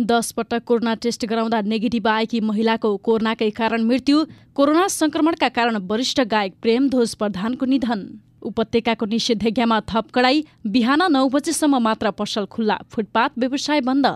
दस पटक corona test गराउँदा नेगेटिभ आएकी महिलाको कोरोनाकै कारण मृत्यु कोरोना संक्रमणका कारण वरिष्ठ गायक प्रेम प्रेमध्वज प्रधानको निधन उपत्यकाको निषेधाज्ञामा थप कडाई बिहान नौ बजेसम्म मात्र पसल खुल्ला फुटपाथ व्यवसाय बन्द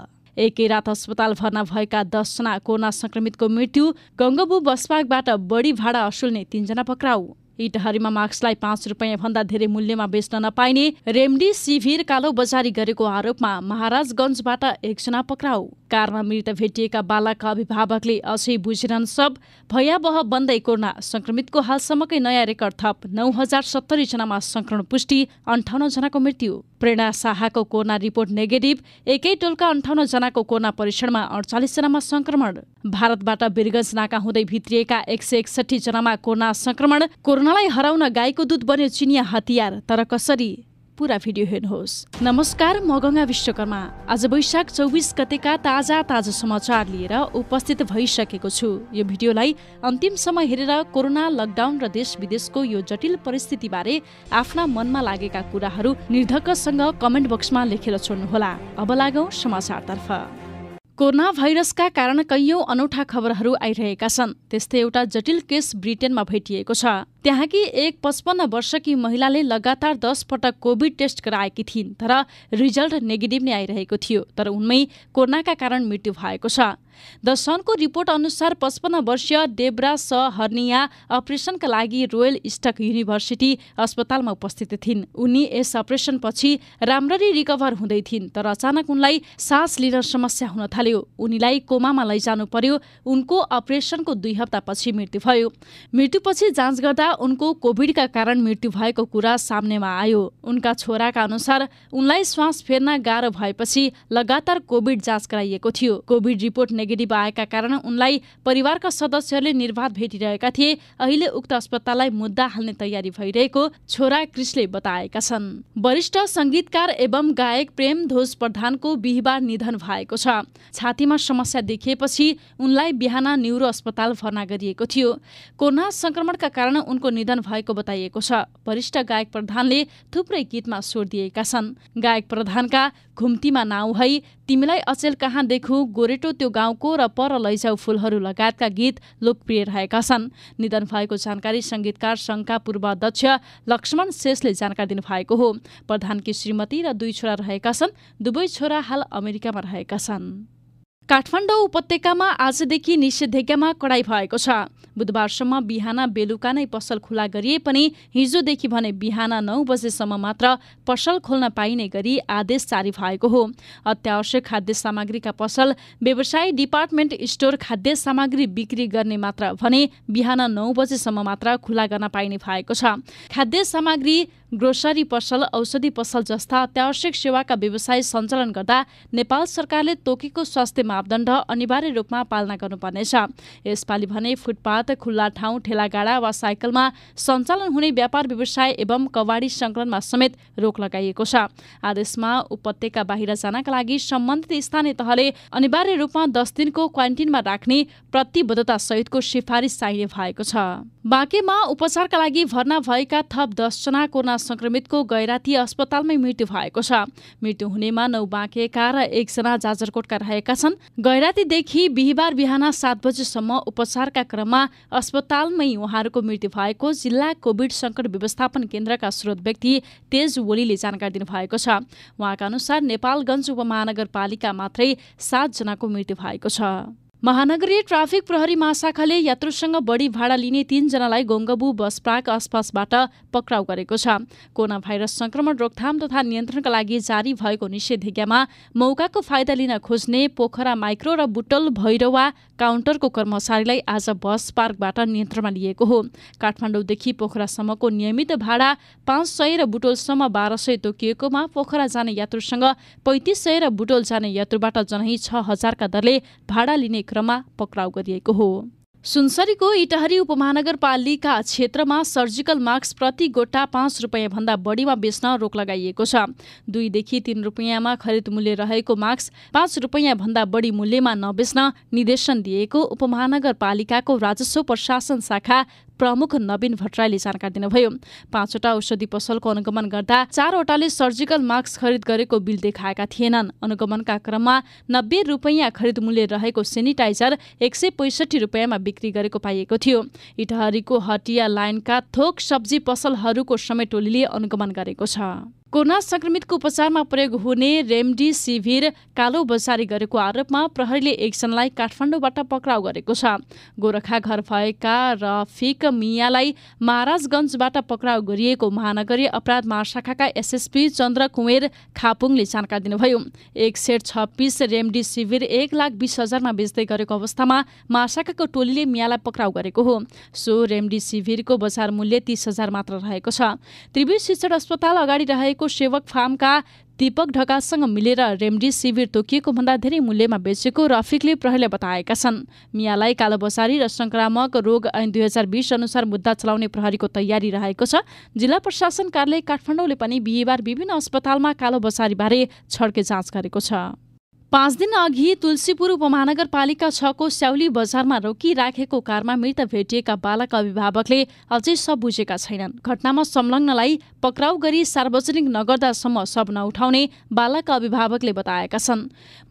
एकै रात अस्पताल भर्ना भएका दसजना कोरोना संक्रमितको मृत्यु गङ्गबु बसपाकबाट बढी भाडा असुल्ने तीनजना पक्राउ इटहरीमा मास्कलाई पाँच भन्दा धेरै मूल्यमा बेच्न नपाइने रेमडिसिभिर कालो बजारी गरेको आरोपमा महाराजगञ्जबाट एकजना पक्राउ कारमा मृत भेटिएका बालकका अभिभावकले अझै बुझिरहन् सब भयावह बन्दै कोरोना संक्रमितको हालसम्मकै नयाँ रेकर्ड थप नौ हजार सत्तरी जनामा संक्रमण पुष्टि अन्ठाउन्न जनाको मृत्यु प्रेरणा शाहको कोरोना रिपोर्ट नेगेटिभ एकै टोलका अन्ठाउन्न जनाको कोरोना परीक्षणमा अडचालिस जनामा संक्रमण भारतबाट बिरगज नाका हुँदै भित्रिएका एक सय एकसठी जनामा कोरोना संक्रमण कोरोनालाई हराउन गाईको दुध बन्यो चिनिया हतियार तर कसरी पुरा भिडियो हेर्नुहोस् नमस्कार म गङ्गा विश्वकर्मा आज वैशाख चौबिस गतेका ताजा ताजा समाचार लिएर उपस्थित भइसकेको छु यो भिडियोलाई अन्तिम समय हेरेर कोरोना लकडाउन र देश विदेशको यो जटिल परिस्थितिबारे आफ्ना मनमा लागेका कुराहरू निर्धक्कसँग कमेन्ट बक्समा लेखेर छोड्नुहोला अब लागौ समाचारतर्फ कोरोना भाइरसका कारण कैयौँ अनौठा खबरहरू आइरहेका छन् त्यस्तै एउटा जटिल केस ब्रिटेनमा भेटिएको छ त्यहाँकी एक पचपन्न वर्षकी महिलाले लगातार दस पटक कोभिड टेस्ट गराएकी थिइन् तर रिजल्ट नेगेटिभ नै आइरहेको थियो तर उनमै कोरोनाका कारण मृत्यु भएको छ द सनको रिपोर्ट अनुसार पचपन्न वर्षीय डेब्रा स हर्निया अपरेसनका लागि रोयल स्टक युनिभर्सिटी अस्पतालमा उपस्थित थिइन् उनी यस अपरेसनपछि राम्ररी रिकभर हुँदै थिइन् तर अचानक उनलाई सास लिन समस्या हुन थाल्यो उनीलाई कोमामा लैजानु पर्यो उनको अपरेसनको दुई हप्तापछि मृत्यु भयो मृत्युपछि जाँच गर्दा बेला उनको कोभिडका कारण मृत्यु भएको कुरा सामनेमा आयो उनका छोराका अनुसार उनलाई श्वास फेर्न गाह्रो भएपछि लगातार कोभिड जाँच गराइएको थियो कोभिड रिपोर्ट नेगेटिभ आएका कारण उनलाई परिवारका सदस्यहरूले निर्वाध भेटिरहेका थिए अहिले उक्त अस्पताललाई मुद्दा हाल्ने तयारी भइरहेको छोरा क्रिसले बताएका छन् वरिष्ठ सङ्गीतकार एवं गायक प्रेम ध्वज प्रधानको बिहिबार निधन भएको छ छातीमा समस्या देखिएपछि उनलाई बिहान न्युरो अस्पताल भर्ना गरिएको थियो कोरोना संक्रमणका कारण उनको निधन भएको बताइएको छ वरिष्ठ गायक प्रधानले थुप्रै गीतमा स्वर दिएका छन् गायक प्रधानका घुम्तीमा नाउँ है तिमीलाई अचेल कहाँ देखु गोरेटो त्यो गाउँको र पर लैजाउ फुलहरू लगायतका गीत लोकप्रिय रहेका छन् निधन भएको जानकारी सङ्गीतकार सङ्घका पूर्वाध्यक्ष लक्ष्मण शेषले जानकारी दिनुभएको हो प्रधानकी श्रीमती र दुई छोरा रहेका छन् दुवै छोरा हाल अमेरिकामा रहेका छन् काठमाडौँ उपत्यकामा आजदेखि निषेधाज्ञामा कडाई भएको छ बुधबारसम्म बिहान बेलुका नै पसल खुला गरिए पनि हिजोदेखि भने बिहान नौ बजेसम्म मात्र पसल खोल्न पाइने गरी आदेश जारी भएको हो अत्यावश्यक खाद्य सामग्रीका पसल व्यवसाय डिपार्टमेन्ट स्टोर खाद्य सामग्री बिक्री गर्ने मात्र भने बिहान नौ बजेसम्म मात्र खुला गर्न पाइने भएको छ खाद्य सामग्री ग्रोसरी पसल औषधि पसल जस्ता अत्यावश्यक सेवाका व्यवसाय सञ्चालन गर्दा नेपाल सरकारले तोकेको स्वास्थ्य मापदण्ड अनिवार्य रूपमा पालना गर्नुपर्नेछ यसपालि भने फुटपाथ खुल्ला ठाउँ ठेलागाडा वा साइकलमा सञ्चालन हुने व्यापार व्यवसाय एवं कवाडी सङ्कलनमा समेत रोक लगाइएको छ आदेशमा उपत्यका बाहिर जानका लागि सम्बन्धित स्थानीय तहले अनिवार्य रूपमा दस दिनको क्वारेन्टिनमा राख्ने प्रतिबद्धता सहितको सिफारिस चाहिने भएको छ बाँकेमा उपचारका लागि भर्ना भएका थप दसजना कोरोना संक्रमितको गैराती अस्पतालमै मृत्यु भएको छ मृत्यु हुनेमा नौ बाँकेका र एकजना जाजरकोटका रहेका छन् गैरातीदेखि बिहिबार बिहान सात बजेसम्म उपचारका क्रममा अस्पतालमै उहाँहरूको मृत्यु भएको जिल्ला कोविड सङ्कट व्यवस्थापन केन्द्रका स्रोत व्यक्ति तेज ओलीले जानकारी दिनुभएको छ उहाँका अनुसार नेपालगञ्ज उपमहानगरपालिका मात्रै सातजनाको मृत्यु भएको छ महानगरीय ट्राफिक प्रहरी महाशाखाले यात्रुसँग बढी भाडा लिने तीनजनालाई गोङ्गबु बस पार्क आसपासबाट पक्राउ गरेको छ कोरोना भाइरस संक्रमण रोकथाम तथा नियन्त्रणका लागि जारी भएको निषेधाज्ञामा मौकाको फाइदा लिन खोज्ने पोखरा माइक्रो र बुटल भैरवा काउन्टरको कर्मचारीलाई आज बस पार्कबाट नियन्त्रणमा लिएको हो काठमाडौँदेखि पोखरासम्मको नियमित भाडा पाँच सय र बुटोलसम्म बाह्र सय तोकिएकोमा पोखरा जाने यात्रुसँग पैँतिस सय र बुटोल जाने यात्रुबाट जनै छ हजारका दरले भाडा लिने क्रममा पक्राउ गरिएको हो सुनसरीको इटहरी उपमहानगरपालिका क्षेत्रमा सर्जिकल मास्क प्रति गोटा पाँच रुपियाँभन्दा बढीमा बेच्न रोक लगाइएको छ दुईदेखि तीन रुपियाँमा खरिद मूल्य रहेको मास्क पाँच रुपियाँभन्दा बढी मूल्यमा नबेच्न निर्देशन दिएको उपमहानगरपालिकाको राजस्व प्रशासन शाखा प्रमुख नवीन भट्टराईले जानकारी दिनुभयो पाँचवटा औषधि पसलको अनुगमन गर्दा चारवटाले सर्जिकल मास्क खरिद गरेको बिल देखाएका थिएनन् अनुगमनका क्रममा नब्बे रुपैयाँ खरिद मूल्य रहेको सेनिटाइजर एक सय पैँसठी रुपियाँमा बिक्री गरेको पाइएको थियो इटहरीको हटिया लाइनका थोक सब्जी पसलहरूको समेत टोलीले अनुगमन गरेको छ कोरोना संक्रमितको उपचारमा प्रयोग हुने रेमडिसिभिर कालो बजारी गरेको आरोपमा प्रहरीले एकजनालाई काठमाडौँबाट पक्राउ गरेको छ गोरखा घर भएका रफिक मियालाई महाराजगञ्जबाट पक्राउ गरिएको महानगरीय अपराध महाशाखाका एसएसपी चन्द्र कुमेर खापुङले जानकारी दिनुभयो एक सेट छब्बिस रेमडिसिभिर एक लाख बिस हजारमा बेच्दै गरेको अवस्थामा महाशाखाको टोलीले मियालाई पक्राउ गरेको हो सो रेमडिसिभिरको बजार मूल्य तीस हजार मात्र रहेको छ त्रिभुज शिक्षण अस्पताल अगाडि रहेको को सेवक फार्मका दीपक ढकासँग मिलेर शिविर तोकिएको भन्दा धेरै मूल्यमा बेचेको रफिकले प्रहरीलाई बताएका छन् मियालाई कालोबसारी र संक्रामक रोग ऐन दुई हजार बिस अनुसार मुद्दा चलाउने प्रहरीको तयारी रहेको छ जिल्ला प्रशासन कार्यालय काठमाडौँले पनि बिहिबार विभिन्न अस्पतालमा कालोबसारीबारे छड्के जाँच गरेको छ पाँच दिन अघि तुलसीपुर उपमहानगरपालिका छको स्याउली बजारमा रोकिराखेको कारमा मृत भेटिएका बालक अभिभावकले अझै सब बुझेका छैनन् घटनामा संलग्नलाई पक्राउ गरी सार्वजनिक नगर्दासम्म सब नउठाउने बालक अभिभावकले बताएका छन्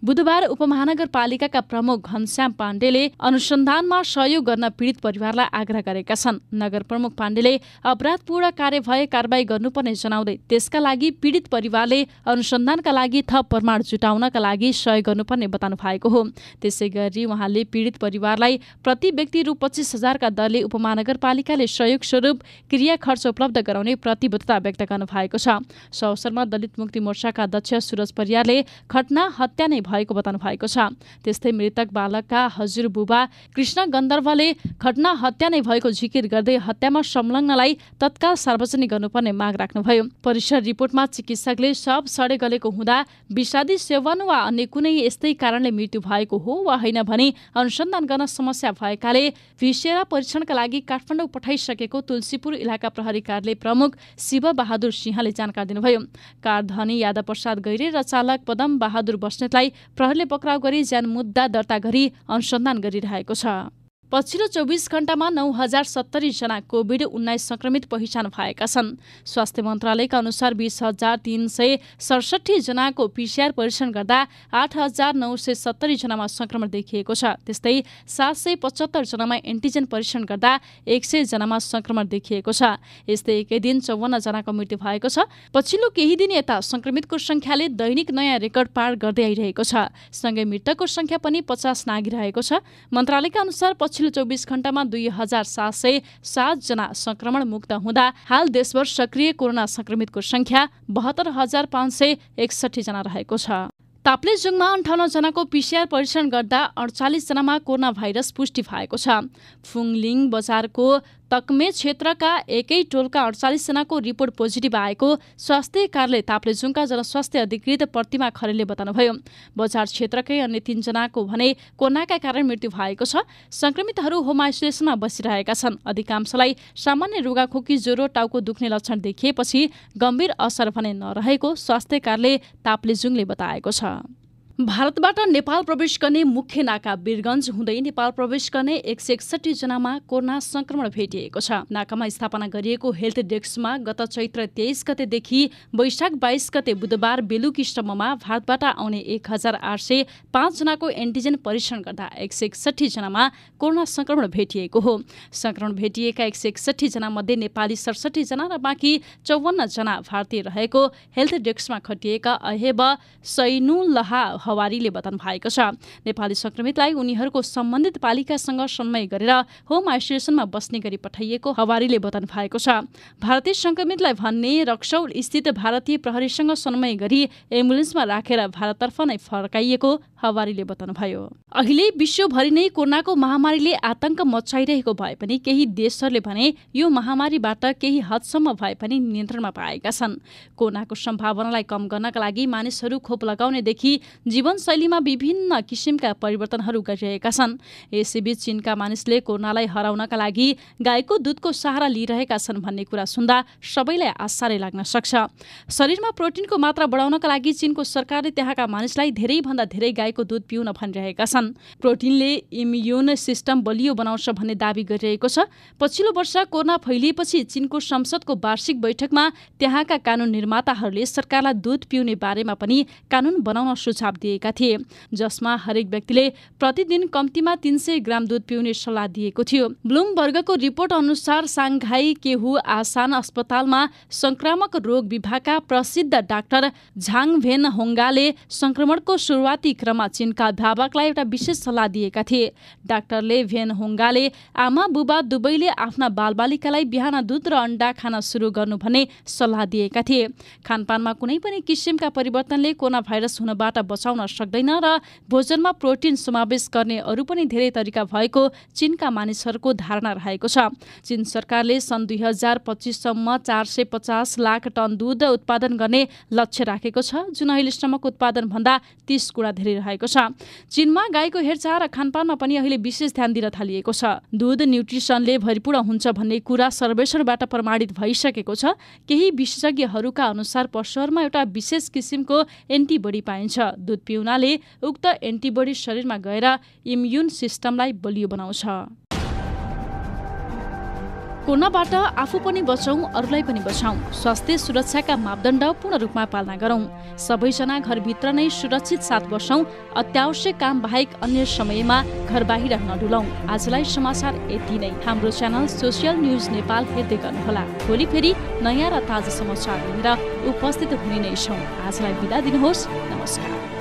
बुधबार उपमहानगरपालिकाका प्रमुख घनश्याम पाण्डेले अनुसन्धानमा सहयोग गर्न पीडित परिवारलाई आग्रह गरेका छन् नगर प्रमुख पाण्डेले अपराधपूर्ण कार्य भए कारवाही गर्नुपर्ने जनाउँदै त्यसका लागि पीडित परिवारले अनुसन्धानका लागि थप प्रमाण जुटाउनका लागि सहयोग गर्नुपर्ने बताउनु भएको हो त्यसै गरी उहाँले पीडित परिवारलाई प्रति व्यक्ति रु पच्चिस हजारका दरले उपमहानगरपालिकाले सहयोग स्वरूप क्रिया खर्च उपलब्ध गराउने प्रतिबद्धता व्यक्त गर्नु भएको छ सो अवसरमा दलित मुक्ति मोर्चाका अध्यक्ष सुरज परियारले घटना हत्या नै भएको बताउनु भएको छ त्यस्तै मृतक बालकका हजुरबुबा कृष्ण गन्धर्वले घटना हत्या नै भएको जिकिर गर्दै हत्यामा संलग्नलाई तत्काल सार्वजनिक गर्नुपर्ने माग राख्नुभयो परिसर रिपोर्टमा चिकित्सकले सब सडे गलेको हुँदा विषादी सेवन वा अन्य कुनै यस्तै कारणले मृत्यु भएको हो वा होइन भने अनुसन्धान गर्न समस्या भएकाले भिसेरा परीक्षणका लागि काठमाडौँ पठाइसकेको तुलसीपुर इलाका प्रहरी कार्यालय प्रमुख शिव बहादुर सिंहले जानकारी दिनुभयो कार धनी यादव प्रसाद गैरे र चालक पदम बहादुर बस्नेतलाई प्रहरीले पक्राउ गरी ज्यान मुद्दा दर्ता गरी अनुसन्धान गरिरहेको छ पछिल्लो चौबिस घण्टामा नौ हजार सत्तरीजना कोभिड उन्नाइस संक्रमित पहिचान भएका छन् स्वास्थ्य मन्त्रालयका अनुसार बिस हजार तिन सय सडसठी जनाको पिसिआर परीक्षण गर्दा आठ हजार नौ सय सत्तरी जनामा संक्रमण देखिएको छ त्यस्तै सात सय पचहत्तर जनामा एन्टिजेन परीक्षण गर्दा एक सय जनामा संक्रमण देखिएको छ यस्तै एकै दिन चौवन्न जनाको मृत्यु भएको छ पछिल्लो केही दिन यता संक्रमितको संख्याले दैनिक नयाँ रेकर्ड पार गर्दै आइरहेको छ सँगै मृतकको संख्या पनि पचास नागिरहेको छ मन्त्रालयका अनुसार पछिल्लो चौबिस घण्टामा दुई हजार सात सय सातजना संक्रमण मुक्त हुँदा हाल देशभर सक्रिय कोरोना संक्रमितको संख्या बहत्तर हजार पाँच सय एकसठीजना रहेको छ ताप्लेजुङमा अन्ठाउन्न जनाको पिसिआर परीक्षण गर्दा अडचालिसजनामा कोरोना भाइरस पुष्टि भएको छ फुङलिङ बजारको तकमे क्षेत्रका एकै टोलका अडचालिसजनाको रिपोर्ट पोजिटिभ आएको स्वास्थ्य कार्यालय ताप्लेजुङका जनस्वास्थ्य अधिकृत प्रतिमा खरेलले बताउनुभयो बजार क्षेत्रकै अन्य तीनजनाको भने कोरोनाका कारण मृत्यु भएको छ संक्रमितहरू होम आइसोलेसनमा बसिरहेका छन् अधिकांशलाई सामान्य रुगाखोकी ज्वरो टाउको दुख्ने लक्षण देखिएपछि गम्भीर असर भने नरहेको स्वास्थ्य कार्यालय ताप्लेजुङले बताएको छ भारतबाट नेपाल प्रवेश गर्ने मुख्य नाका वीरगञ्ज हुँदै नेपाल प्रवेश गर्ने एक सय एकसठी जनामा कोरोना संक्रमण भेटिएको छ नाकामा स्थापना गरिएको हेल्थ डेस्कमा गत चैत्र तेइस गतेदेखि वैशाख बाइस गते बुधबार बेलुकीसम्ममा भारतबाट आउने एक हजार आठ सय पाँचजनाको एन्टिजेन परीक्षण गर्दा एक सय एकसठी जनामा कोरोना संक्रमण भेटिएको हो संक्रमण भेटिएका एक सय एकसठी जनामध्ये नेपाली सडसठी जना र बाँकी चौवन्न जना भारतीय रहेको हेल्थ डेस्कमा खटिएका अहेब सैनुलहा खवारीले बताउनु भएको छ नेपाली संक्रमितलाई उनीहरूको सम्बन्धित पालिकासँग समन्वय गरेर होम आइसोलेसनमा बस्ने गरी पठाइएको हवारीले बताउनु भएको छ भारतीय संक्रमितलाई भन्ने रक्सौल स्थित भारतीय प्रहरीसँग समन्वय गरी एम्बुलेन्समा राखेर भारततर्फ नै फर्काइएको हवारीले बताउनु भयो अहिले विश्वभरि नै कोरोनाको महामारीले आतंक मचाइरहेको भए पनि केही देशहरूले भने यो महामारीबाट केही हदसम्म भए पनि नियन्त्रणमा पाएका छन् कोरोनाको सम्भावनालाई कम गर्नका लागि मानिसहरू खोप लगाउनेदेखि जीवनशैलीमा विभिन्न किसिमका परिवर्तनहरू गरिरहेका छन् यसैबीच चीनका मानिसले कोरोनालाई हराउनका लागि गाईको दुधको सहारा लिइरहेका छन् भन्ने कुरा सुन्दा सबैलाई आश्चर्य लाग्न सक्छ शरीरमा प्रोटिनको मात्रा बढाउनका लागि चीनको सरकारले त्यहाँका मानिसलाई धेरैभन्दा धेरै गाईको दुध पिउन भनिरहेका छन् प्रोटिनले इम्युन सिस्टम बलियो बनाउँछ भन्ने दावी गरिरहेको छ पछिल्लो वर्ष कोरोना फैलिएपछि चीनको संसदको वार्षिक बैठकमा त्यहाँका कानुन निर्माताहरूले सरकारलाई दुध पिउने बारेमा पनि कानुन बनाउन सुझाव दिएका थिए जसमा हरेक व्यक्तिले प्रतिदिन कम्तीमा तिन सय ग्राम दुध पिउने सल्लाह दिएको थियो ब्लुमबर्गको रिपोर्ट अनुसार साङ्घाई केहु आसान अस्पतालमा संक्रामक रोग विभागका प्रसिद्ध डाक्टर झाङ भेन होङ्गाले संक्रमणको सुरुवाती क्रममा चिनका अभिभावकलाई एउटा विशेष सल्लाह दिएका थिए डाक्टरले भेन होङ्गाले आमा बुबा दुवैले आफ्ना बालबालिकालाई बिहान दुध र अन्डा खान सुरु गर्नु भने सल्लाह दिएका थिए खानपानमा कुनै पनि किसिमका परिवर्तनले कोरोना भाइरस हुनबाट बचाउ पचाउन सक्दैन र भोजनमा प्रोटिन समावेश गर्ने अरू पनि धेरै तरिका भएको चीनका मानिसहरूको धारणा रहेको छ चीन सरकारले सन् दुई हजार पच्चिससम्म चार सय पचास लाख टन दुध उत्पादन गर्ने लक्ष्य राखेको छ जुन अहिलेसम्मको उत्पादनभन्दा तीस गुणा धेरै रहेको छ चीनमा गाईको हेरचाह र खानपानमा पनि अहिले विशेष ध्यान दिन थालिएको छ दुध न्युट्रिसनले भरिपूर्ण हुन्छ भन्ने कुरा सर्वेक्षणबाट प्रमाणित भइसकेको छ केही विशेषज्ञहरूका अनुसार पशुहरूमा एउटा विशेष किसिमको एन्टिबडी पाइन्छ पिउनाले उक्त एन्टिबडी शरीरमा गएर इम्युन सिस्टमलाई बलियो बनाउँछ कोरोनाबाट आफू पनि बचाउँ अरूलाई पनि बचाउँ स्वास्थ्य सुरक्षाका मापदण्ड पूर्ण रूपमा पालना गरौँ सबैजना घरभित्र नै सुरक्षित साथ बसौँ अत्यावश्यक काम बाहेक अन्य समयमा घर बाहिर नडुलाउँ आजलाई समाचार यति नै हाम्रो च्यानल सोसियल न्युज नेपाल हेर्दै गर्नुहोला भोलि फेरि नयाँ र ताजा समाचार लिएर उपस्थित हुने नै छौँ आजलाई बिदा दिनुहोस् नमस्कार